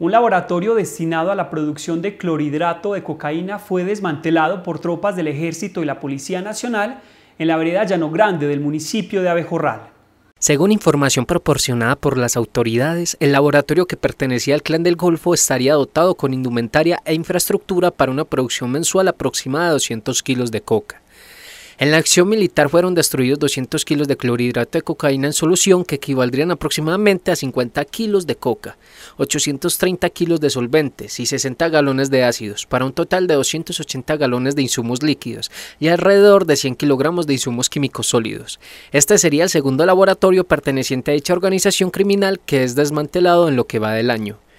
Un laboratorio destinado a la producción de clorhidrato de cocaína fue desmantelado por tropas del Ejército y la Policía Nacional en la vereda Llano Grande del municipio de Abejorral. Según información proporcionada por las autoridades, el laboratorio que pertenecía al Clan del Golfo estaría dotado con indumentaria e infraestructura para una producción mensual aproximada de 200 kilos de coca. En la acción militar fueron destruidos 200 kilos de clorhidrato de cocaína en solución que equivaldrían aproximadamente a 50 kilos de coca, 830 kilos de solventes y 60 galones de ácidos, para un total de 280 galones de insumos líquidos y alrededor de 100 kilogramos de insumos químicos sólidos. Este sería el segundo laboratorio perteneciente a dicha organización criminal que es desmantelado en lo que va del año.